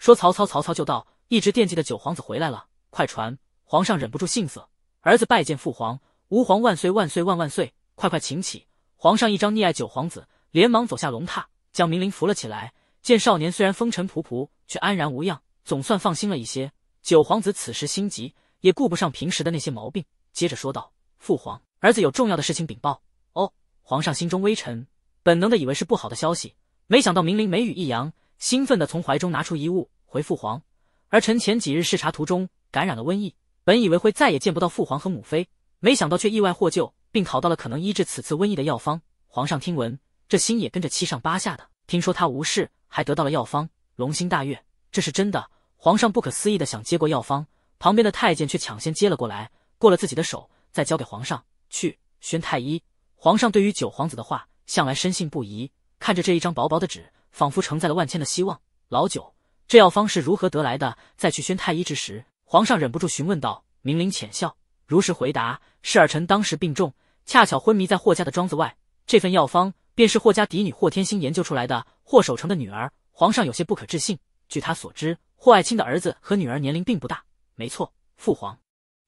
说曹操，曹操就到。一直惦记的九皇子回来了，快传！皇上忍不住性色，儿子拜见父皇，吾皇万岁万岁万万岁！快快请起！皇上一张溺爱九皇子，连忙走下龙榻，将明灵扶了起来。见少年虽然风尘仆仆，却安然无恙，总算放心了一些。九皇子此时心急，也顾不上平时的那些毛病，接着说道：“父皇，儿子有重要的事情禀报。”哦，皇上心中微沉，本能的以为是不好的消息，没想到明灵眉宇一扬。兴奋的从怀中拿出一物，回父皇。而臣前几日视察途中感染了瘟疫，本以为会再也见不到父皇和母妃，没想到却意外获救，并讨到了可能医治此次瘟疫的药方。皇上听闻，这心也跟着七上八下的。听说他无事，还得到了药方，龙心大悦。这是真的。皇上不可思议的想接过药方，旁边的太监却抢先接了过来，过了自己的手，再交给皇上。去宣太医。皇上对于九皇子的话向来深信不疑，看着这一张薄薄的纸。仿佛承载了万千的希望。老九，这药方是如何得来的？在去宣太医之时，皇上忍不住询问道。明灵浅笑，如实回答：“是儿臣当时病重，恰巧昏迷在霍家的庄子外。这份药方便是霍家嫡女霍天星研究出来的。霍守成的女儿。”皇上有些不可置信。据他所知，霍爱卿的儿子和女儿年龄并不大。没错，父皇，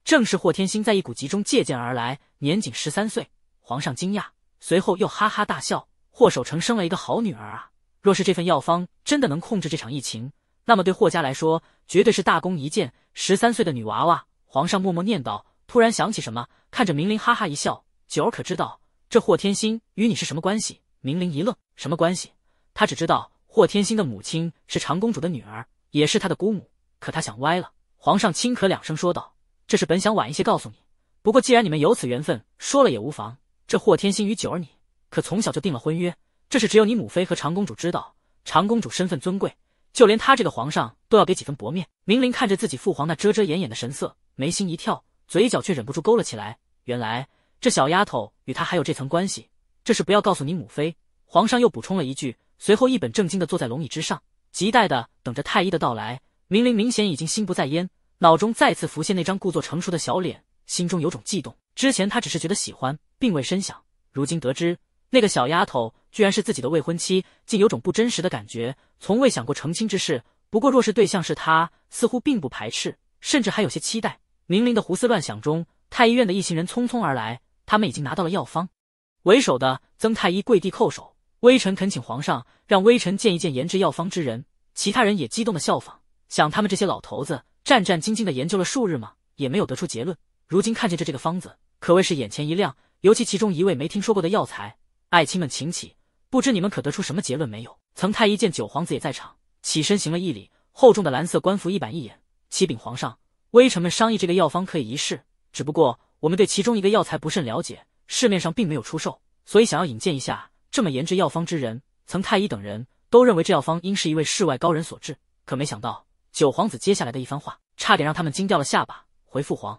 正是霍天星在一股集中借鉴而来，年仅十三岁。皇上惊讶，随后又哈哈大笑：“霍守成生了一个好女儿啊！”若是这份药方真的能控制这场疫情，那么对霍家来说绝对是大功一件。十三岁的女娃娃，皇上默默念叨，突然想起什么，看着明玲哈哈一笑。九儿可知道这霍天心与你是什么关系？明玲一愣，什么关系？她只知道霍天心的母亲是长公主的女儿，也是她的姑母。可她想歪了。皇上轻咳两声说道：“这是本想晚一些告诉你，不过既然你们有此缘分，说了也无妨。这霍天心与九儿，你可从小就订了婚约。”这是只有你母妃和长公主知道。长公主身份尊贵，就连她这个皇上都要给几分薄面。明灵看着自己父皇那遮遮掩掩的神色，眉心一跳，嘴角却忍不住勾了起来。原来这小丫头与他还有这层关系。这是不要告诉你母妃。皇上又补充了一句，随后一本正经的坐在龙椅之上，急待的等着太医的到来。明灵明显已经心不在焉，脑中再次浮现那张故作成熟的小脸，心中有种悸动。之前他只是觉得喜欢，并未深想，如今得知那个小丫头。居然是自己的未婚妻，竟有种不真实的感觉。从未想过成亲之事，不过若是对象是他，似乎并不排斥，甚至还有些期待。明明的胡思乱想中，太医院的一行人匆匆而来，他们已经拿到了药方。为首的曾太医跪地叩首：“微臣恳请皇上，让微臣见一见研制药方之人。”其他人也激动的效仿。想他们这些老头子战战兢兢的研究了数日嘛，也没有得出结论。如今看见这这个方子，可谓是眼前一亮。尤其其中一位没听说过的药材，爱卿们请起。不知你们可得出什么结论没有？曾太医见九皇子也在场，起身行了一礼，厚重的蓝色官服一板一眼。启禀皇上，微臣们商议这个药方可以一试，只不过我们对其中一个药材不甚了解，市面上并没有出售，所以想要引荐一下这么研制药方之人。曾太医等人都认为这药方应是一位世外高人所制，可没想到九皇子接下来的一番话，差点让他们惊掉了下巴。回父皇，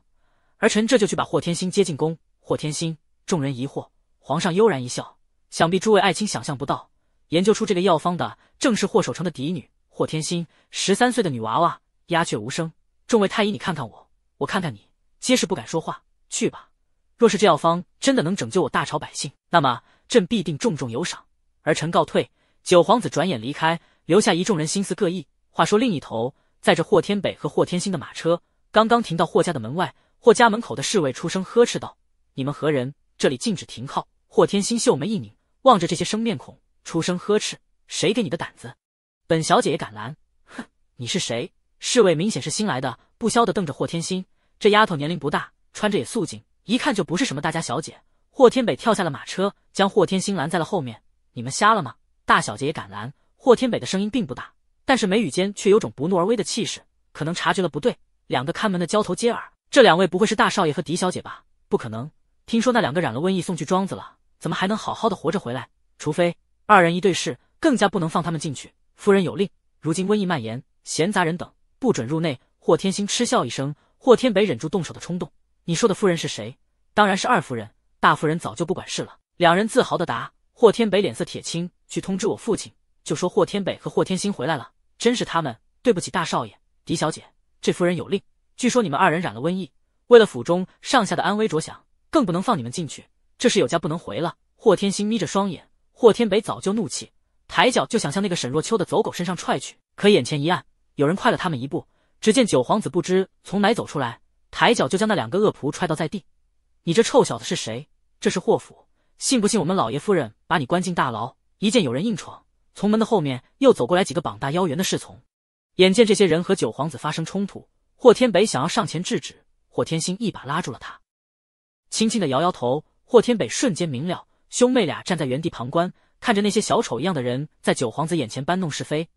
儿臣这就去把霍天星接进宫。霍天星，众人疑惑，皇上悠然一笑。想必诸位爱卿想象不到，研究出这个药方的正是霍守城的嫡女霍天心，十三岁的女娃娃。鸦雀无声，众位太医，你看看我，我看看你，皆是不敢说话。去吧，若是这药方真的能拯救我大朝百姓，那么朕必定重重有赏。儿臣告退。九皇子转眼离开，留下一众人心思各异。话说另一头，载着霍天北和霍天心的马车刚刚停到霍家的门外，霍家门口的侍卫出声呵斥道：“你们何人？这里禁止停靠。”霍天心秀眉一拧。望着这些生面孔，出声呵斥：“谁给你的胆子？本小姐也敢拦！”哼，你是谁？侍卫明显是新来的，不消的瞪着霍天星。这丫头年龄不大，穿着也素净，一看就不是什么大家小姐。霍天北跳下了马车，将霍天星拦在了后面。“你们瞎了吗？大小姐也敢拦？”霍天北的声音并不大，但是眉宇间却有种不怒而威的气势。可能察觉了不对，两个看门的交头接耳：“这两位不会是大少爷和狄小姐吧？不可能，听说那两个染了瘟疫送去庄子了。”怎么还能好好的活着回来？除非二人一对视，更加不能放他们进去。夫人有令，如今瘟疫蔓延，闲杂人等不准入内。霍天星嗤笑一声，霍天北忍住动手的冲动。你说的夫人是谁？当然是二夫人，大夫人早就不管事了。两人自豪的答。霍天北脸色铁青，去通知我父亲，就说霍天北和霍天星回来了，真是他们对不起大少爷、狄小姐。这夫人有令，据说你们二人染了瘟疫，为了府中上下的安危着想，更不能放你们进去。这是有家不能回了。霍天星眯着双眼，霍天北早就怒气，抬脚就想向那个沈若秋的走狗身上踹去，可眼前一暗，有人快了他们一步。只见九皇子不知从哪走出来，抬脚就将那两个恶仆踹倒在地。“你这臭小子是谁？”“这是霍府，信不信我们老爷夫人把你关进大牢？”一见有人硬闯，从门的后面又走过来几个膀大腰圆的侍从。眼见这些人和九皇子发生冲突，霍天北想要上前制止，霍天星一把拉住了他，轻轻的摇摇头。霍天北瞬间明了，兄妹俩站在原地旁观，看着那些小丑一样的人在九皇子眼前搬弄是非。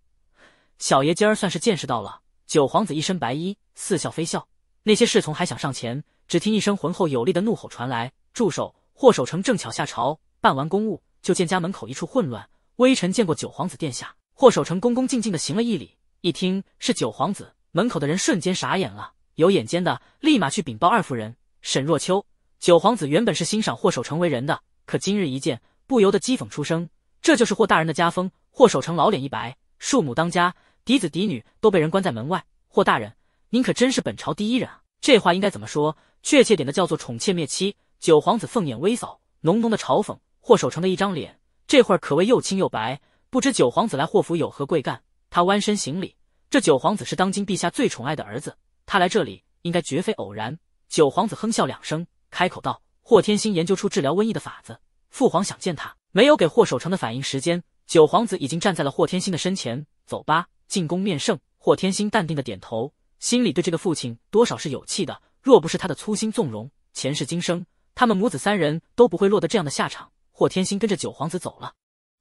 小爷今儿算是见识到了。九皇子一身白衣，似笑非笑。那些侍从还想上前，只听一声浑厚有力的怒吼传来：“住手！”霍守成正巧下朝，办完公务，就见家门口一处混乱。微臣见过九皇子殿下。霍守成恭恭敬敬的行了一礼。一听是九皇子，门口的人瞬间傻眼了。有眼尖的立马去禀报二夫人沈若秋。九皇子原本是欣赏霍守成为人的，可今日一见，不由得讥讽出声：“这就是霍大人的家风。”霍守成老脸一白：“庶母当家，嫡子嫡女都被人关在门外。霍大人，您可真是本朝第一人啊！”这话应该怎么说？确切点的叫做宠妾灭妻。九皇子凤眼微扫，浓浓的嘲讽。霍守成的一张脸，这会儿可谓又青又白。不知九皇子来霍府有何贵干？他弯身行礼。这九皇子是当今陛下最宠爱的儿子，他来这里应该绝非偶然。九皇子哼笑两声。开口道：“霍天星研究出治疗瘟疫的法子，父皇想见他，没有给霍守成的反应时间。九皇子已经站在了霍天星的身前，走吧，进宫面圣。”霍天星淡定的点头，心里对这个父亲多少是有气的。若不是他的粗心纵容，前世今生他们母子三人都不会落得这样的下场。霍天星跟着九皇子走了。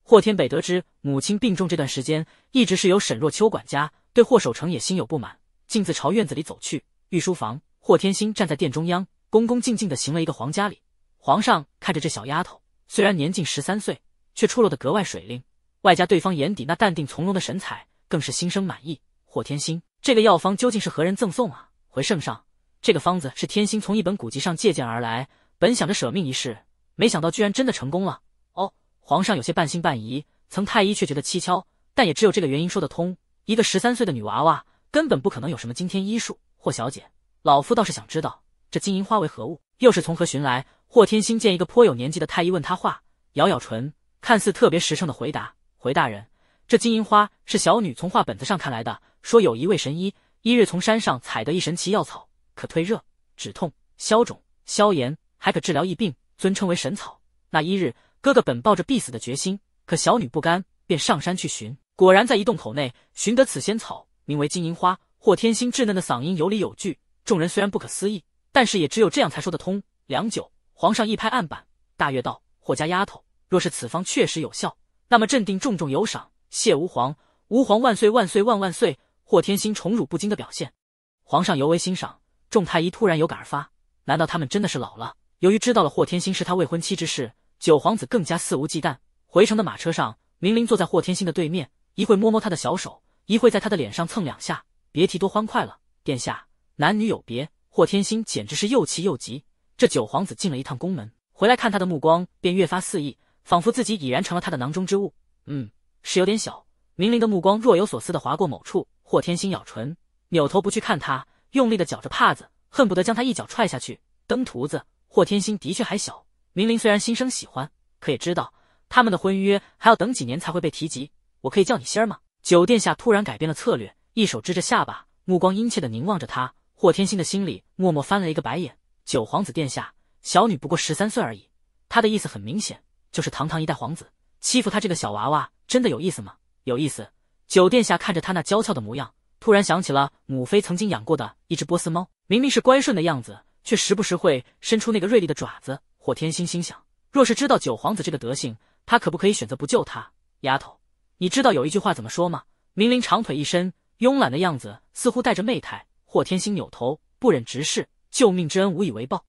霍天北得知母亲病重，这段时间一直是由沈若秋管家，对霍守成也心有不满，径自朝院子里走去。御书房，霍天星站在殿中央。恭恭敬敬地行了一个皇家礼。皇上看着这小丫头，虽然年近十三岁，却出落得格外水灵，外加对方眼底那淡定从容的神采，更是心生满意。霍天心，这个药方究竟是何人赠送啊？回圣上，这个方子是天心从一本古籍上借鉴而来，本想着舍命一试，没想到居然真的成功了。哦，皇上有些半信半疑，曾太医却觉得蹊跷，但也只有这个原因说得通。一个十三岁的女娃娃，根本不可能有什么惊天医术。霍小姐，老夫倒是想知道。这金银花为何物？又是从何寻来？霍天星见一个颇有年纪的太医问他话，咬咬唇，看似特别实诚的回答：“回大人，这金银花是小女从画本子上看来的。说有一位神医，一日从山上采得一神奇药草，可退热、止痛、消肿、消炎，还可治疗疫病，尊称为神草。那一日，哥哥本抱着必死的决心，可小女不甘，便上山去寻，果然在一洞口内寻得此仙草，名为金银花。”霍天星稚嫩的嗓音有理有据，众人虽然不可思议。但是也只有这样才说得通。良久，皇上一拍案板，大悦道：“霍家丫头，若是此方确实有效，那么朕定重重有赏。谢吾皇，吾皇万岁万岁万万岁！”霍天心宠辱不惊的表现，皇上尤为欣赏。众太医突然有感而发：难道他们真的是老了？由于知道了霍天心是他未婚妻之事，九皇子更加肆无忌惮。回城的马车上，明灵坐在霍天心的对面，一会摸摸他的小手，一会在他的脸上蹭两下，别提多欢快了。殿下，男女有别。霍天星简直是又气又急，这九皇子进了一趟宫门，回来看他的目光便越发肆意，仿佛自己已然成了他的囊中之物。嗯，是有点小。明玲的目光若有所思的划过某处，霍天星咬唇，扭头不去看他，用力的绞着帕子，恨不得将他一脚踹下去。登徒子，霍天星的确还小，明玲虽然心生喜欢，可也知道他们的婚约还要等几年才会被提及。我可以叫你仙儿吗？九殿下突然改变了策略，一手支着下巴，目光殷切的凝望着他。霍天心的心里默默翻了一个白眼。九皇子殿下，小女不过十三岁而已。他的意思很明显，就是堂堂一代皇子欺负他这个小娃娃，真的有意思吗？有意思。九殿下看着他那娇俏的模样，突然想起了母妃曾经养过的一只波斯猫，明明是乖顺的样子，却时不时会伸出那个锐利的爪子。霍天心心想，若是知道九皇子这个德性，他可不可以选择不救他？丫头，你知道有一句话怎么说吗？明明长腿一伸，慵懒的样子似乎带着媚态。霍天星扭头，不忍直视，救命之恩无以为报，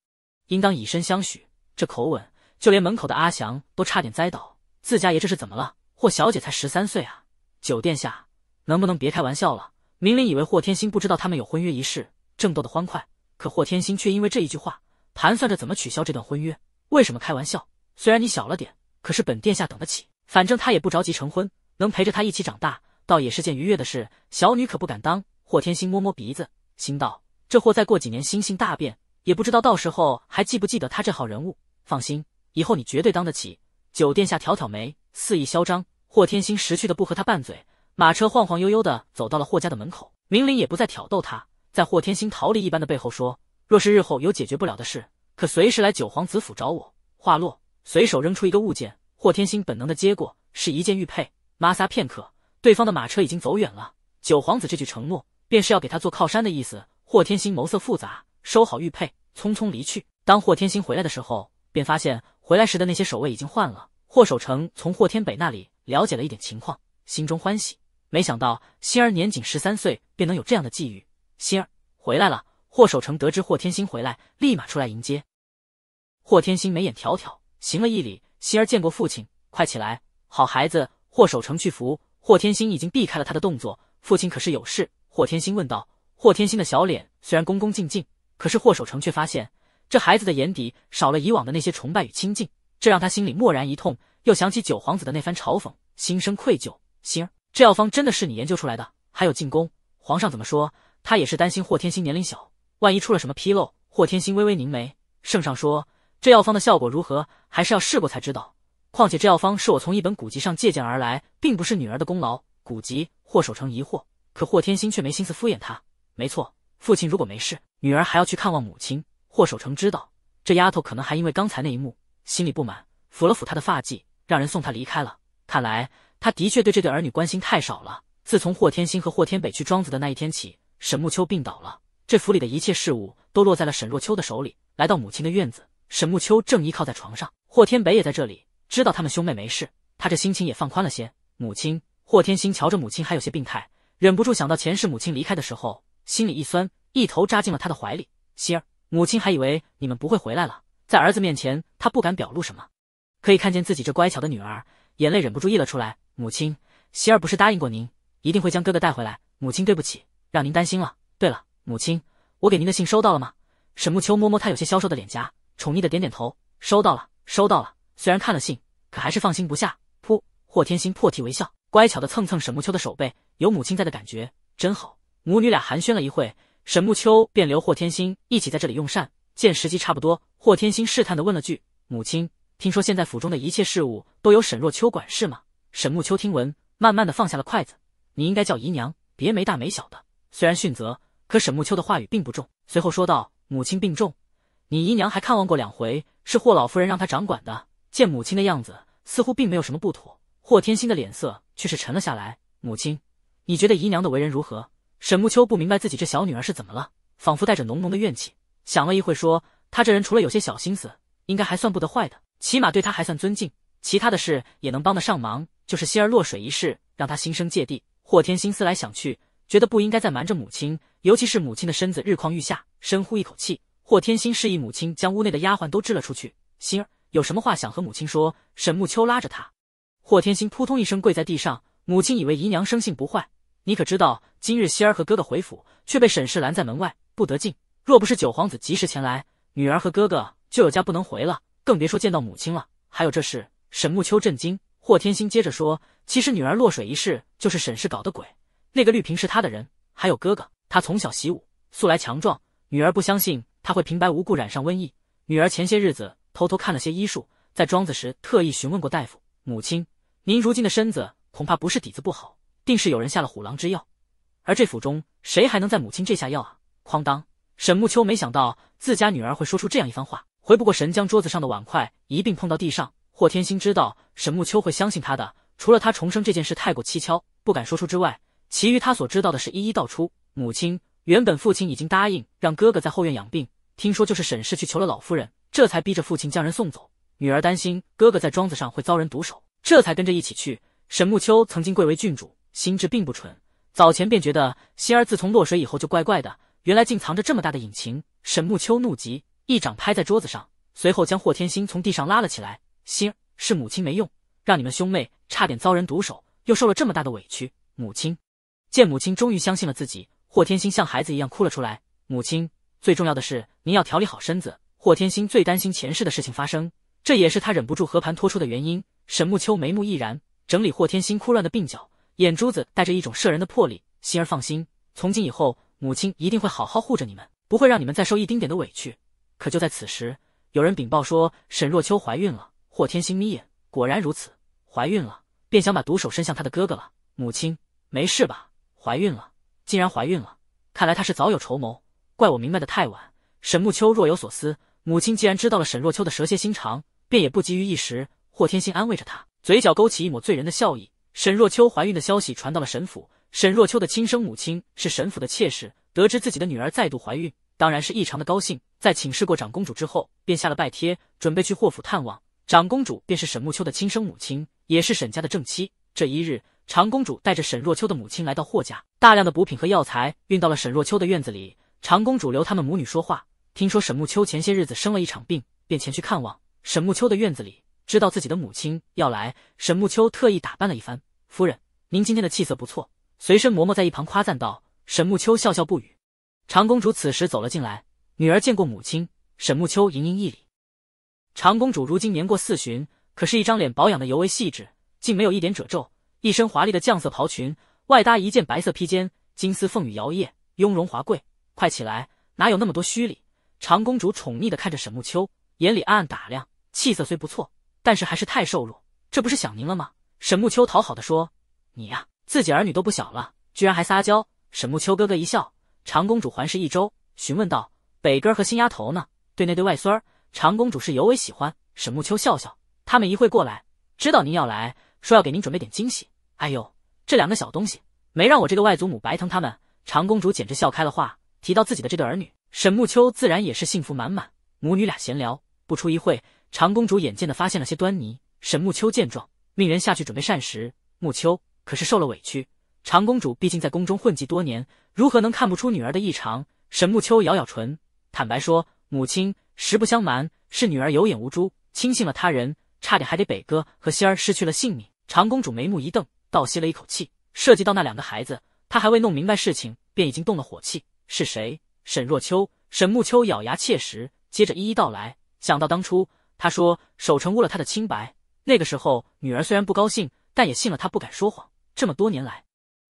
应当以身相许。这口吻，就连门口的阿祥都差点栽倒。自家爷这是怎么了？霍小姐才十三岁啊！九殿下，能不能别开玩笑了？明明以为霍天星不知道他们有婚约一事，正斗得欢快，可霍天星却因为这一句话，盘算着怎么取消这段婚约。为什么开玩笑？虽然你小了点，可是本殿下等得起，反正他也不着急成婚，能陪着他一起长大，倒也是件愉悦的事。小女可不敢当。霍天星摸摸鼻子。心道：这货再过几年心性大变，也不知道到时候还记不记得他这号人物。放心，以后你绝对当得起。九殿下挑挑眉，肆意嚣张。霍天星识趣的不和他拌嘴。马车晃晃悠悠的走到了霍家的门口，明灵也不再挑逗他，在霍天星逃离一般的背后说：“若是日后有解决不了的事，可随时来九皇子府找我。”话落，随手扔出一个物件，霍天星本能的接过，是一件玉佩。摩挲片刻，对方的马车已经走远了。九皇子这句承诺。便是要给他做靠山的意思。霍天星谋色复杂，收好玉佩，匆匆离去。当霍天星回来的时候，便发现回来时的那些守卫已经换了。霍守成从霍天北那里了解了一点情况，心中欢喜。没想到星儿年仅十三岁便能有这样的际遇。星儿回来了。霍守成得知霍天星回来，立马出来迎接。霍天星眉眼挑挑，行了一礼。星儿见过父亲，快起来，好孩子。霍守成去扶霍天星，已经避开了他的动作。父亲可是有事。霍天星问道：“霍天星的小脸虽然恭恭敬敬，可是霍守成却发现，这孩子的眼底少了以往的那些崇拜与亲近，这让他心里蓦然一痛。又想起九皇子的那番嘲讽，心生愧疚。星儿，这药方真的是你研究出来的？还有进宫，皇上怎么说？他也是担心霍天星年龄小，万一出了什么纰漏。”霍天星微微凝眉：“圣上说，这药方的效果如何，还是要试过才知道。况且这药方是我从一本古籍上借鉴而来，并不是女儿的功劳。”古籍，霍守成疑惑。可霍天星却没心思敷衍他。没错，父亲如果没事，女儿还要去看望母亲。霍守成知道，这丫头可能还因为刚才那一幕心里不满，抚了抚她的发髻，让人送她离开了。看来他的确对这对儿女关心太少了。自从霍天星和霍天北去庄子的那一天起，沈木秋病倒了，这府里的一切事物都落在了沈若秋的手里。来到母亲的院子，沈木秋正依靠在床上，霍天北也在这里。知道他们兄妹没事，他这心情也放宽了些。母亲，霍天星瞧着母亲还有些病态。忍不住想到前世母亲离开的时候，心里一酸，一头扎进了他的怀里。心儿，母亲还以为你们不会回来了，在儿子面前，他不敢表露什么。可以看见自己这乖巧的女儿，眼泪忍不住溢了出来。母亲，希儿不是答应过您，一定会将哥哥带回来。母亲，对不起，让您担心了。对了，母亲，我给您的信收到了吗？沈木秋摸摸他有些消瘦的脸颊，宠溺的点点头，收到了，收到了。虽然看了信，可还是放心不下。噗，霍天星破涕为笑。乖巧的蹭蹭沈木秋的手背，有母亲在的感觉真好。母女俩寒暄了一会，沈木秋便留霍天星一起在这里用膳。见时机差不多，霍天星试探的问了句：“母亲，听说现在府中的一切事务都由沈若秋管事吗？”沈木秋听闻，慢慢的放下了筷子：“你应该叫姨娘，别没大没小的。虽然训责，可沈木秋的话语并不重。”随后说道：“母亲病重，你姨娘还看望过两回，是霍老夫人让她掌管的。见母亲的样子，似乎并没有什么不妥。”霍天星的脸色。却是沉了下来。母亲，你觉得姨娘的为人如何？沈木秋不明白自己这小女儿是怎么了，仿佛带着浓浓的怨气。想了一会，说她这人除了有些小心思，应该还算不得坏的，起码对她还算尊敬，其他的事也能帮得上忙。就是心儿落水一事，让她心生芥蒂。霍天心思来想去，觉得不应该再瞒着母亲，尤其是母亲的身子日况愈下。深呼一口气，霍天心示意母亲将屋内的丫鬟都支了出去。心儿有什么话想和母亲说？沈木秋拉着她，霍天星扑通一声跪在地上，母亲以为姨娘生性不坏，你可知道今日希儿和哥哥回府却被沈氏拦在门外不得进，若不是九皇子及时前来，女儿和哥哥就有家不能回了，更别说见到母亲了。还有这事，沈木秋震惊。霍天星接着说，其实女儿落水一事就是沈氏搞的鬼，那个绿萍是他的人，还有哥哥，他从小习武，素来强壮，女儿不相信他会平白无故染上瘟疫。女儿前些日子偷偷看了些医术，在庄子时特意询问过大夫，母亲。您如今的身子恐怕不是底子不好，定是有人下了虎狼之药。而这府中谁还能在母亲这下药啊？哐当！沈木秋没想到自家女儿会说出这样一番话，回不过神，将桌子上的碗筷一并碰到地上。霍天星知道沈木秋会相信他的，除了他重生这件事太过蹊跷，不敢说出之外，其余他所知道的是一一道出。母亲原本父亲已经答应让哥哥在后院养病，听说就是沈氏去求了老夫人，这才逼着父亲将人送走。女儿担心哥哥在庄子上会遭人毒手。这才跟着一起去。沈木秋曾经贵为郡主，心智并不蠢，早前便觉得心儿自从落水以后就怪怪的。原来竟藏着这么大的隐情。沈木秋怒极，一掌拍在桌子上，随后将霍天星从地上拉了起来。心儿是母亲没用，让你们兄妹差点遭人毒手，又受了这么大的委屈。母亲见母亲终于相信了自己，霍天星像孩子一样哭了出来。母亲最重要的是您要调理好身子。霍天星最担心前世的事情发生。这也是他忍不住和盘托出的原因。沈木秋眉目亦然，整理霍天星枯乱的鬓角，眼珠子带着一种摄人的魄力。心儿放心，从今以后，母亲一定会好好护着你们，不会让你们再受一丁点的委屈。可就在此时，有人禀报说沈若秋怀孕了。霍天星眯眼，果然如此，怀孕了，便想把毒手伸向他的哥哥了。母亲没事吧？怀孕了，竟然怀孕了，看来他是早有筹谋，怪我明白的太晚。沈木秋若有所思，母亲既然知道了沈若秋的蛇蝎心肠。便也不急于一时，霍天星安慰着她，嘴角勾起一抹醉人的笑意。沈若秋怀孕的消息传到了沈府，沈若秋的亲生母亲是沈府的妾室，得知自己的女儿再度怀孕，当然是异常的高兴。在请示过长公主之后，便下了拜帖，准备去霍府探望。长公主便是沈木秋的亲生母亲，也是沈家的正妻。这一日，长公主带着沈若秋的母亲来到霍家，大量的补品和药材运到了沈若秋的院子里。长公主留他们母女说话，听说沈木秋前些日子生了一场病，便前去看望。沈木秋的院子里，知道自己的母亲要来，沈木秋特意打扮了一番。夫人，您今天的气色不错。随身嬷嬷在一旁夸赞道。沈木秋笑笑不语。长公主此时走了进来，女儿见过母亲。沈木秋盈盈一礼。长公主如今年过四旬，可是一张脸保养的尤为细致，竟没有一点褶皱。一身华丽的绛色袍裙，外搭一件白色披肩，金丝凤羽摇曳，雍容华贵。快起来，哪有那么多虚礼？长公主宠溺的看着沈木秋，眼里暗暗打量。气色虽不错，但是还是太瘦弱，这不是想您了吗？沈木秋讨好的说：“你呀，自己儿女都不小了，居然还撒娇。”沈木秋咯咯一笑。长公主环视一周，询问道：“北哥儿和新丫头呢？对那对外孙儿，长公主是尤为喜欢。”沈木秋笑笑：“他们一会过来，知道您要来，说要给您准备点惊喜。哎呦，这两个小东西，没让我这个外祖母白疼他们。”长公主简直笑开了话，提到自己的这对儿女，沈木秋自然也是幸福满满。母女俩闲聊，不出一会。长公主眼见的发现了些端倪，沈木秋见状，命人下去准备膳食。木秋可是受了委屈。长公主毕竟在宫中混迹多年，如何能看不出女儿的异常？沈木秋咬咬唇，坦白说：“母亲，实不相瞒，是女儿有眼无珠，轻信了他人，差点还得北哥和仙儿失去了性命。”长公主眉目一瞪，倒吸了一口气。涉及到那两个孩子，她还未弄明白事情，便已经动了火气。是谁？沈若秋。沈木秋咬牙切齿，接着一一道来。想到当初。他说：“守城污了他的清白。那个时候，女儿虽然不高兴，但也信了他，不敢说谎。这么多年来，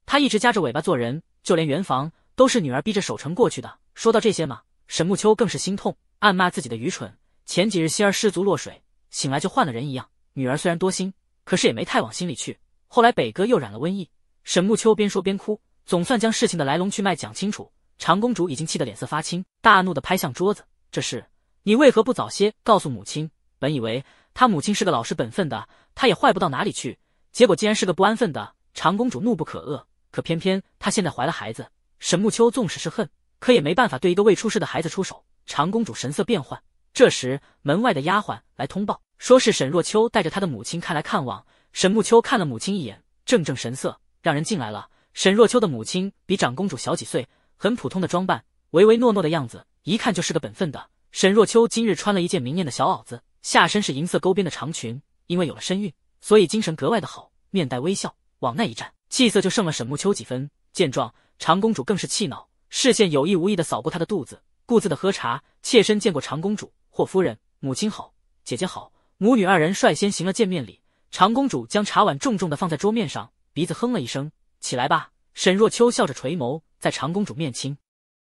他一直夹着尾巴做人，就连圆房都是女儿逼着守城过去的。”说到这些嘛，沈木秋更是心痛，暗骂自己的愚蠢。前几日，心儿失足落水，醒来就换了人一样。女儿虽然多心，可是也没太往心里去。后来北哥又染了瘟疫，沈木秋边说边哭，总算将事情的来龙去脉讲清楚。长公主已经气得脸色发青，大怒的拍向桌子：“这事你为何不早些告诉母亲？”本以为她母亲是个老实本分的，她也坏不到哪里去。结果竟然是个不安分的长公主，怒不可遏。可偏偏她现在怀了孩子。沈木秋纵使是恨，可也没办法对一个未出世的孩子出手。长公主神色变幻。这时，门外的丫鬟来通报，说是沈若秋带着她的母亲看来看望。沈木秋看了母亲一眼，正正神色，让人进来了。沈若秋的母亲比长公主小几岁，很普通的装扮，唯唯诺诺的样子，一看就是个本分的。沈若秋今日穿了一件明艳的小袄子。下身是银色勾边的长裙，因为有了身孕，所以精神格外的好，面带微笑，往那一站，气色就胜了沈木秋几分。见状，长公主更是气恼，视线有意无意的扫过她的肚子，顾自的喝茶。妾身见过长公主、霍夫人、母亲好，姐姐好。母女二人率先行了见面礼。长公主将茶碗重重的放在桌面上，鼻子哼了一声：“起来吧。”沈若秋笑着垂眸，在长公主面前，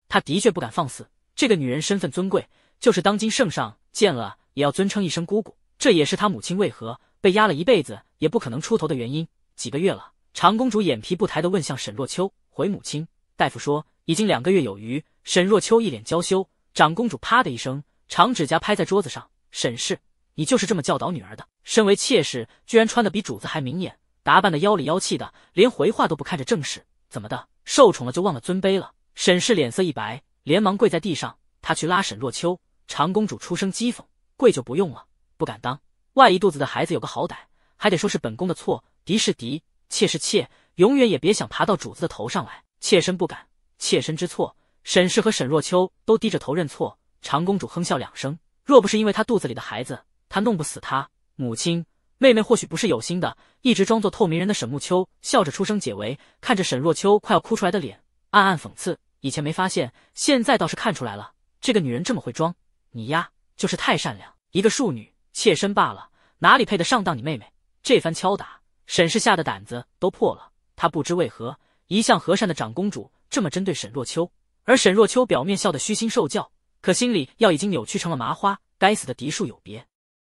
她的确不敢放肆。这个女人身份尊贵，就是当今圣上见了。也要尊称一声姑姑，这也是他母亲为何被压了一辈子也不可能出头的原因。几个月了，长公主眼皮不抬的问向沈若秋：“回母亲，大夫说已经两个月有余。”沈若秋一脸娇羞。长公主啪的一声，长指甲拍在桌子上：“沈氏，你就是这么教导女儿的？身为妾室，居然穿的比主子还明艳，打扮的妖里妖气的，连回话都不看着正事，怎么的？受宠了就忘了尊卑了？”沈氏脸色一白，连忙跪在地上。他去拉沈若秋，长公主出声讥讽。跪就不用了，不敢当。万一肚子的孩子有个好歹，还得说是本宫的错。敌是敌，妾是妾，永远也别想爬到主子的头上来。妾身不敢，妾身知错。沈氏和沈若秋都低着头认错。长公主哼笑两声，若不是因为她肚子里的孩子，她弄不死她母亲。妹妹或许不是有心的，一直装作透明人的沈木秋笑着出声解围，看着沈若秋快要哭出来的脸，暗暗讽刺：以前没发现，现在倒是看出来了，这个女人这么会装，你呀。就是太善良，一个庶女妾身罢了，哪里配得上当你妹妹？这番敲打，沈氏吓得胆子都破了。她不知为何，一向和善的长公主这么针对沈若秋，而沈若秋表面笑得虚心受教，可心里要已经扭曲成了麻花。该死的嫡庶有别，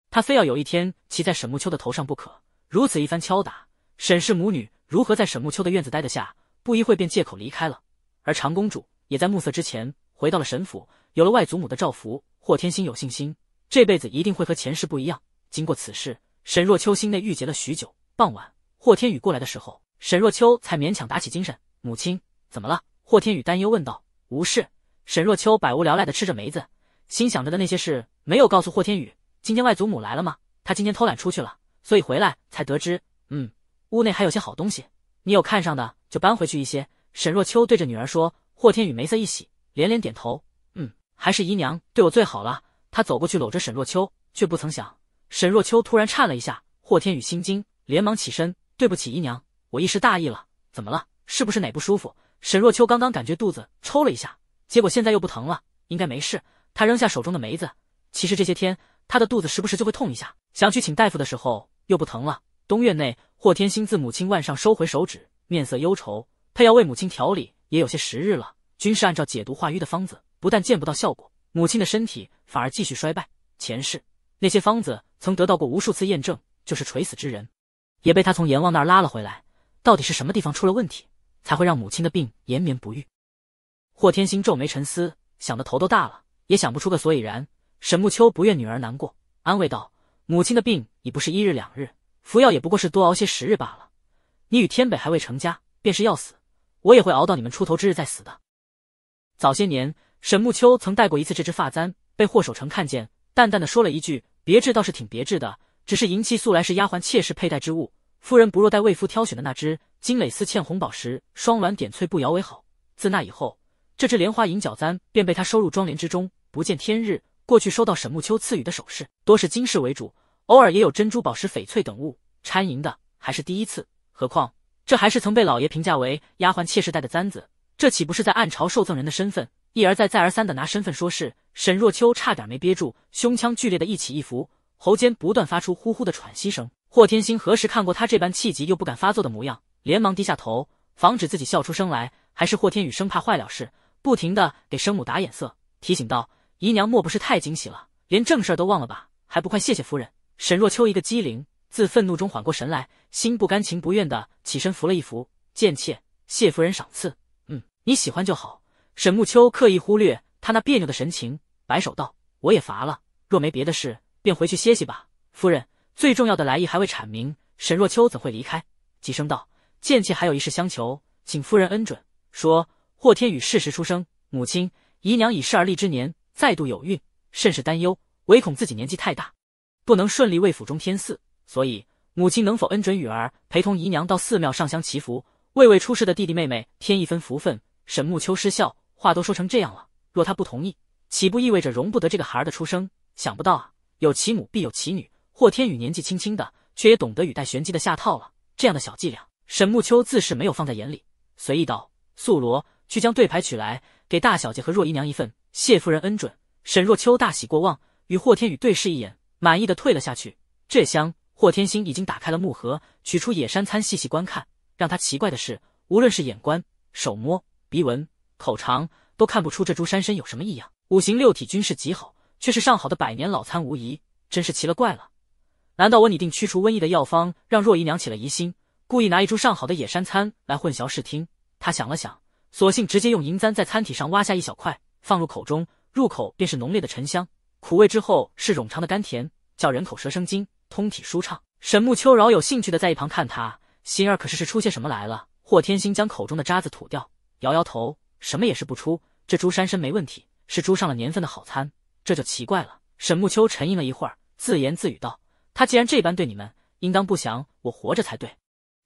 她非要有一天骑在沈木秋的头上不可。如此一番敲打，沈氏母女如何在沈木秋的院子待得下？不一会便借口离开了。而长公主也在暮色之前回到了沈府，有了外祖母的照拂。霍天星有信心，这辈子一定会和前世不一样。经过此事，沈若秋心内郁结了许久。傍晚，霍天宇过来的时候，沈若秋才勉强打起精神。母亲怎么了？霍天宇担忧问道。无事。沈若秋百无聊赖的吃着梅子，心想着的那些事没有告诉霍天宇。今天外祖母来了吗？她今天偷懒出去了，所以回来才得知。嗯，屋内还有些好东西，你有看上的就搬回去一些。沈若秋对着女儿说。霍天宇眉色一喜，连连点头。还是姨娘对我最好了。他走过去搂着沈若秋，却不曾想沈若秋突然颤了一下，霍天宇心惊，连忙起身：“对不起，姨娘，我一时大意了。怎么了？是不是哪不舒服？”沈若秋刚刚感觉肚子抽了一下，结果现在又不疼了，应该没事。他扔下手中的梅子。其实这些天他的肚子时不时就会痛一下，想去请大夫的时候又不疼了。东院内，霍天心自母亲腕上收回手指，面色忧愁。他要为母亲调理也有些时日了，均是按照解毒化瘀的方子。不但见不到效果，母亲的身体反而继续衰败。前世那些方子曾得到过无数次验证，就是垂死之人，也被他从阎王那儿拉了回来。到底是什么地方出了问题，才会让母亲的病延绵不愈？霍天星皱眉沉思，想的头都大了，也想不出个所以然。沈木秋不愿女儿难过，安慰道：“母亲的病已不是一日两日，服药也不过是多熬些时日罢了。你与天北还未成家，便是要死，我也会熬到你们出头之日再死的。”早些年。沈木秋曾戴过一次这只发簪，被霍守成看见，淡淡的说了一句：“别致倒是挺别致的，只是银器素来是丫鬟妾室佩戴之物，夫人不若待为夫挑选的那只金蕾丝嵌红宝石双鸾点翠步摇为好。”自那以后，这只莲花银角簪便被他收入妆奁之中，不见天日。过去收到沈木秋赐予的首饰，多是金饰为主，偶尔也有珍珠、宝石、翡翠等物掺银的，还是第一次。何况这还是曾被老爷评价为丫鬟妾室戴的簪子，这岂不是在暗嘲受赠人的身份？一而再再而三的拿身份说事，沈若秋差点没憋住，胸腔剧烈的一起一伏，喉间不断发出呼呼的喘息声。霍天星何时看过他这般气急又不敢发作的模样，连忙低下头，防止自己笑出声来。还是霍天宇生怕坏了事，不停的给生母打眼色，提醒道：“姨娘莫不是太惊喜了，连正事儿都忘了吧？还不快谢谢夫人！”沈若秋一个机灵，自愤怒中缓过神来，心不甘情不愿的起身扶了一扶，贱妾谢夫人赏赐。嗯，你喜欢就好。沈木秋刻意忽略他那别扭的神情，摆手道：“我也乏了，若没别的事，便回去歇息吧。”夫人最重要的来意还未阐明，沈若秋怎会离开？急声道：“贱妾还有一事相求，请夫人恩准。”说，霍天宇适时出生，母亲，姨娘已逝而立之年，再度有孕，甚是担忧，唯恐自己年纪太大，不能顺利为府中添嗣，所以母亲能否恩准女儿陪同姨娘到寺庙上香祈福，为未出世的弟弟妹妹添一分福分？”沈木秋失笑。话都说成这样了，若他不同意，岂不意味着容不得这个孩儿的出生？想不到啊，有其母必有其女。霍天宇年纪轻轻的，却也懂得语带玄机的下套了。这样的小伎俩，沈木秋自是没有放在眼里，随意道：“素罗，去将对牌取来，给大小姐和若姨娘一份，谢夫人恩准。”沈若秋大喜过望，与霍天宇对视一眼，满意的退了下去。这厢，霍天星已经打开了木盒，取出野山参细细观看。让他奇怪的是，无论是眼观、手摸、鼻闻。口长，都看不出这株山参有什么异样，五行六体均是极好，却是上好的百年老参无疑。真是奇了怪了，难道我拟定驱除瘟疫的药方，让若姨娘起了疑心，故意拿一株上好的野山参来混淆视听？他想了想，索性直接用银簪在参体上挖下一小块，放入口中。入口便是浓烈的沉香苦味，之后是冗长的甘甜，叫人口舌生津，通体舒畅。沈木秋饶有兴趣的在一旁看他，心儿可是是出些什么来了？霍天星将口中的渣子吐掉，摇摇头。什么也是不出，这朱山参没问题，是朱上了年份的好参，这就奇怪了。沈木秋沉吟了一会儿，自言自语道：“他既然这般对你们，应当不想我活着才对，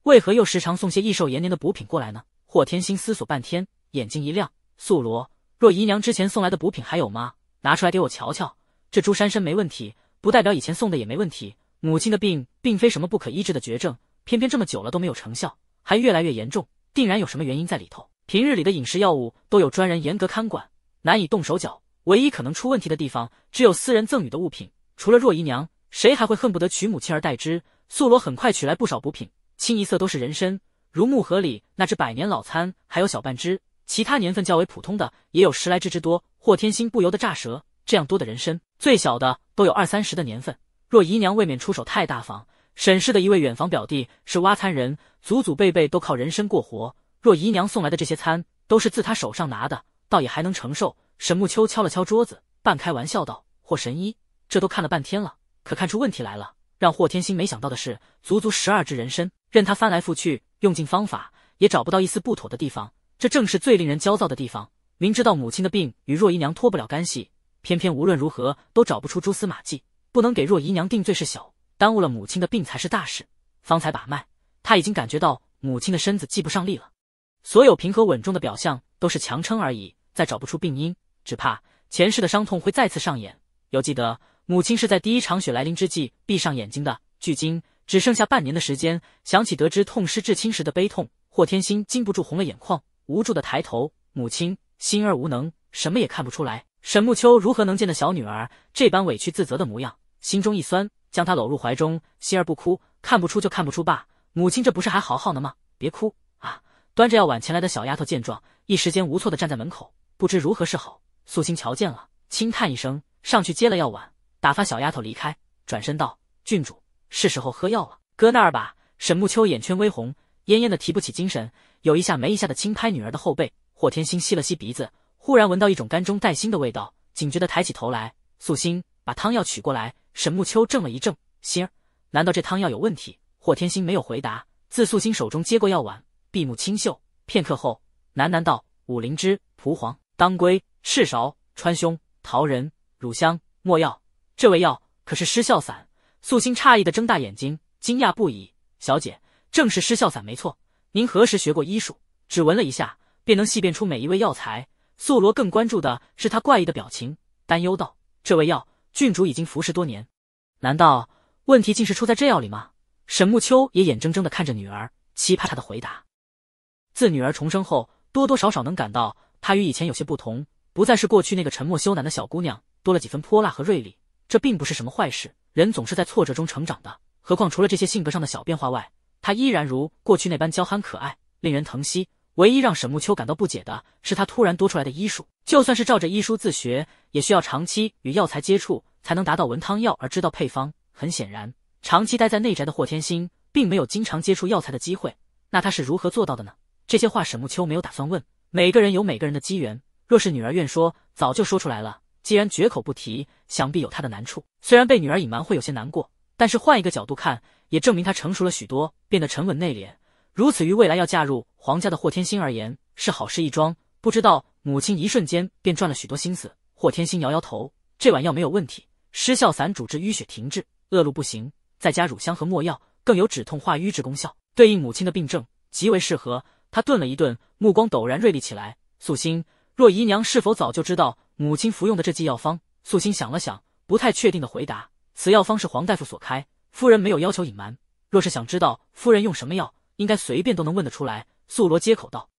为何又时常送些益寿延年的补品过来呢？”霍天心思索半天，眼睛一亮：“素罗，若姨娘之前送来的补品还有吗？拿出来给我瞧瞧。这朱山参没问题，不代表以前送的也没问题。母亲的病并非什么不可医治的绝症，偏偏这么久了都没有成效，还越来越严重，定然有什么原因在里头。”平日里的饮食药物都有专人严格看管，难以动手脚。唯一可能出问题的地方只有私人赠予的物品。除了若姨娘，谁还会恨不得取母亲而代之？素罗很快取来不少补品，清一色都是人参。如木盒里那只百年老参，还有小半只，其他年份较为普通的也有十来只之多。霍天星不由得炸舌：这样多的人参，最小的都有二三十的年份。若姨娘未免出手太大方。沈氏的一位远房表弟是挖参人，祖祖辈辈都靠人参过活。若姨娘送来的这些餐都是自她手上拿的，倒也还能承受。沈木秋敲了敲桌子，半开玩笑道：“霍神医，这都看了半天了，可看出问题来了。”让霍天星没想到的是，足足十二支人参，任他翻来覆去，用尽方法，也找不到一丝不妥的地方。这正是最令人焦躁的地方。明知道母亲的病与若姨娘脱不了干系，偏偏无论如何都找不出蛛丝马迹。不能给若姨娘定罪是小，耽误了母亲的病才是大事。方才把脉，他已经感觉到母亲的身子系不上力了。所有平和稳重的表象都是强撑而已，再找不出病因，只怕前世的伤痛会再次上演。犹记得，母亲是在第一场雪来临之际闭上眼睛的，距今只剩下半年的时间。想起得知痛失至亲时的悲痛，霍天心禁不住红了眼眶，无助的抬头。母亲，心儿无能，什么也看不出来。沈木秋如何能见的小女儿这般委屈自责的模样，心中一酸，将她搂入怀中。心儿不哭，看不出就看不出吧。母亲这不是还好好呢吗？别哭啊！端着药碗前来的小丫头见状，一时间无措的站在门口，不知如何是好。素心瞧见了，轻叹一声，上去接了药碗，打发小丫头离开，转身道：“郡主，是时候喝药了，搁那儿吧。”沈木秋眼圈微红，恹恹的提不起精神，有一下没一下的轻拍女儿的后背。霍天星吸了吸鼻子，忽然闻到一种干中带腥的味道，警觉的抬起头来。素心把汤药取过来。沈木秋怔了一怔：“心儿，难道这汤药有问题？”霍天星没有回答，自素心手中接过药碗。闭目清秀，片刻后喃喃道：“五灵芝、蒲黄、当归、赤芍、川芎、桃仁、乳香、没药，这味药可是失效散？”素心诧异的睁大眼睛，惊讶不已。小姐，正是失效散没错。您何时学过医术？只闻了一下，便能细辨出每一味药材。素罗更关注的是他怪异的表情，担忧道：“这味药，郡主已经服食多年，难道问题竟是出在这药里吗？”沈木秋也眼睁睁的看着女儿，期盼她的回答。自女儿重生后，多多少少能感到她与以前有些不同，不再是过去那个沉默羞赧的小姑娘，多了几分泼辣和锐利。这并不是什么坏事，人总是在挫折中成长的。何况除了这些性格上的小变化外，她依然如过去那般娇憨可爱，令人疼惜。唯一让沈木秋感到不解的是，她突然多出来的医术，就算是照着医书自学，也需要长期与药材接触才能达到闻汤药而知道配方。很显然，长期待在内宅的霍天星并没有经常接触药材的机会，那他是如何做到的呢？这些话沈木秋没有打算问，每个人有每个人的机缘，若是女儿愿说，早就说出来了。既然绝口不提，想必有他的难处。虽然被女儿隐瞒会有些难过，但是换一个角度看，也证明他成熟了许多，变得沉稳内敛。如此于未来要嫁入皇家的霍天星而言，是好事一桩。不知道母亲一瞬间便转了许多心思。霍天星摇摇头，这碗药没有问题，失效散主治淤血停滞、恶露不行，再加乳香和墨药，更有止痛化瘀之功效，对应母亲的病症，极为适合。他顿了一顿，目光陡然锐利起来。素心，若姨娘是否早就知道母亲服用的这剂药方？素心想了想，不太确定的回答：“此药方是黄大夫所开，夫人没有要求隐瞒。若是想知道夫人用什么药，应该随便都能问得出来。”素罗接口道：“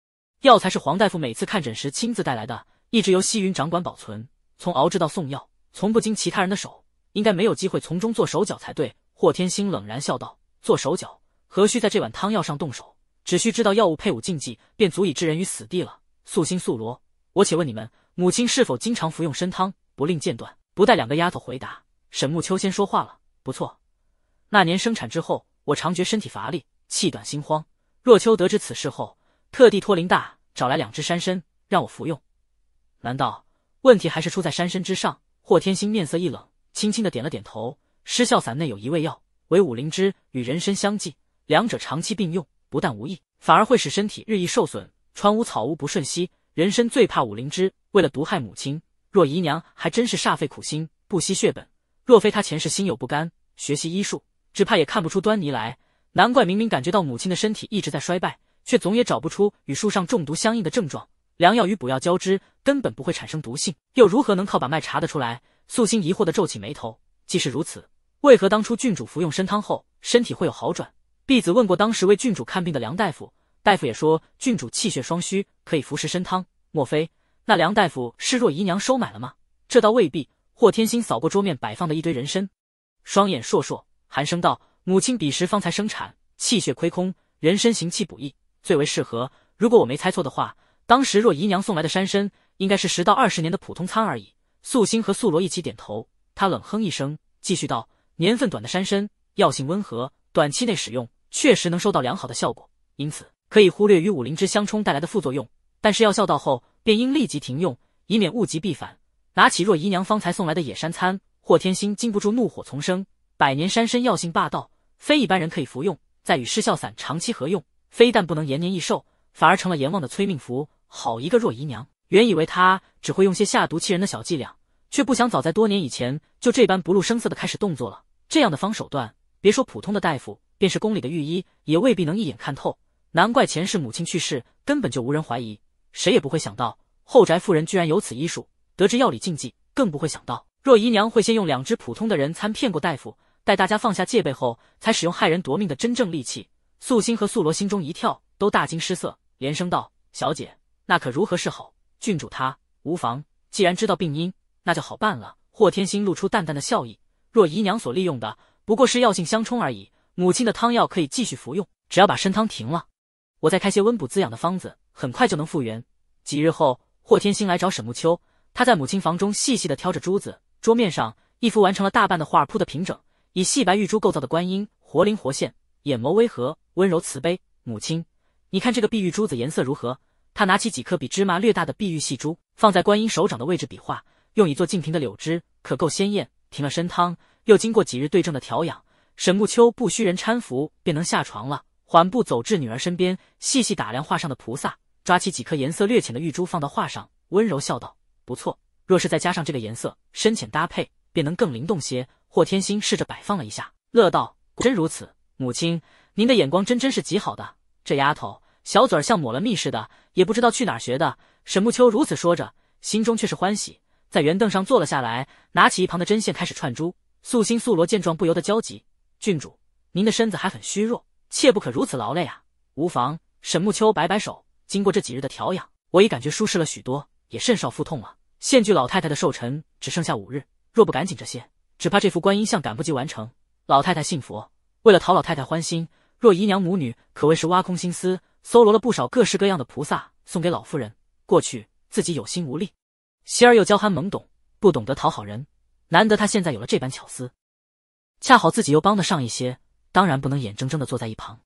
药材是黄大夫每次看诊时亲自带来的，一直由西云掌管保存，从熬制到送药，从不经其他人的手，应该没有机会从中做手脚才对。”霍天星冷然笑道：“做手脚，何须在这碗汤药上动手？”只需知道药物配伍禁忌，便足以置人于死地了。素心素罗，我且问你们，母亲是否经常服用参汤，不令间断？不待两个丫头回答，沈木秋先说话了。不错，那年生产之后，我常觉身体乏力、气短、心慌。若秋得知此事后，特地托林大找来两只山参让我服用。难道问题还是出在山参之上？霍天星面色一冷，轻轻的点了点头。失效散内有一味药，为五灵芝与人参相济，两者长期并用。不但无益，反而会使身体日益受损。穿无草屋不顺息，人参最怕五灵芝。为了毒害母亲，若姨娘还真是煞费苦心，不惜血本。若非她前世心有不甘，学习医术，只怕也看不出端倪来。难怪明明感觉到母亲的身体一直在衰败，却总也找不出与树上中毒相应的症状。良药与补药交织，根本不会产生毒性，又如何能靠把脉查得出来？素心疑惑地皱起眉头。既是如此，为何当初郡主服用参汤后，身体会有好转？弟子问过当时为郡主看病的梁大夫，大夫也说郡主气血双虚，可以服食参汤。莫非那梁大夫是若姨娘收买了吗？这倒未必。霍天星扫过桌面摆放的一堆人参，双眼烁烁，寒声道：“母亲彼时方才生产，气血亏空，人参行气补益最为适合。如果我没猜错的话，当时若姨娘送来的山参应该是十到二十年的普通参而已。”素心和素罗一起点头，他冷哼一声，继续道：“年份短的山参药性温和，短期内使用。”确实能收到良好的效果，因此可以忽略与五灵芝相冲带来的副作用。但是药效到后，便应立即停用，以免物极必反。拿起若姨娘方才送来的野山参，霍天星禁不住怒火丛生。百年山参药性霸道，非一般人可以服用。再与失效散长期合用，非但不能延年益寿，反而成了阎王的催命符。好一个若姨娘！原以为她只会用些下毒气人的小伎俩，却不想早在多年以前就这般不露声色的开始动作了。这样的方手段，别说普通的大夫。便是宫里的御医，也未必能一眼看透。难怪前世母亲去世，根本就无人怀疑，谁也不会想到后宅妇人居然有此医术。得知药理禁忌，更不会想到若姨娘会先用两只普通的人参骗过大夫，待大家放下戒备后，才使用害人夺命的真正利器。素心和素罗心中一跳，都大惊失色，连声道：“小姐，那可如何是好？”郡主她无妨，既然知道病因，那就好办了。霍天心露出淡淡的笑意：“若姨娘所利用的，不过是药性相冲而已。”母亲的汤药可以继续服用，只要把参汤停了，我再开些温补滋养的方子，很快就能复原。几日后，霍天星来找沈木秋，他在母亲房中细细的挑着珠子，桌面上一幅完成了大半的画铺得平整，以细白玉珠构造的观音活灵活现，眼眸微和，温柔慈悲。母亲，你看这个碧玉珠子颜色如何？他拿起几颗比芝麻略大的碧玉细珠，放在观音手掌的位置比划，用以做净瓶的柳枝可够鲜艳。停了参汤，又经过几日对症的调养。沈慕秋不需人搀扶便能下床了，缓步走至女儿身边，细细打量画上的菩萨，抓起几颗颜色略浅的玉珠放到画上，温柔笑道：“不错，若是再加上这个颜色，深浅搭配，便能更灵动些。”霍天星试着摆放了一下，乐道：“真如此，母亲，您的眼光真真是极好的。”这丫头小嘴儿像抹了蜜似的，也不知道去哪学的。沈慕秋如此说着，心中却是欢喜，在圆凳上坐了下来，拿起一旁的针线开始串珠。素心素罗见状，不由得焦急。郡主，您的身子还很虚弱，切不可如此劳累啊！无妨，沈木秋摆摆手。经过这几日的调养，我已感觉舒适了许多，也甚少腹痛了。现距老太太的寿辰只剩下五日，若不赶紧这些，只怕这幅观音像赶不及完成。老太太信佛，为了讨老太太欢心，若姨娘母女可谓是挖空心思，搜罗了不少各式各样的菩萨送给老夫人。过去自己有心无力，仙儿又娇憨懵懂，不懂得讨好人，难得她现在有了这般巧思。恰好自己又帮得上一些，当然不能眼睁睁的坐在一旁。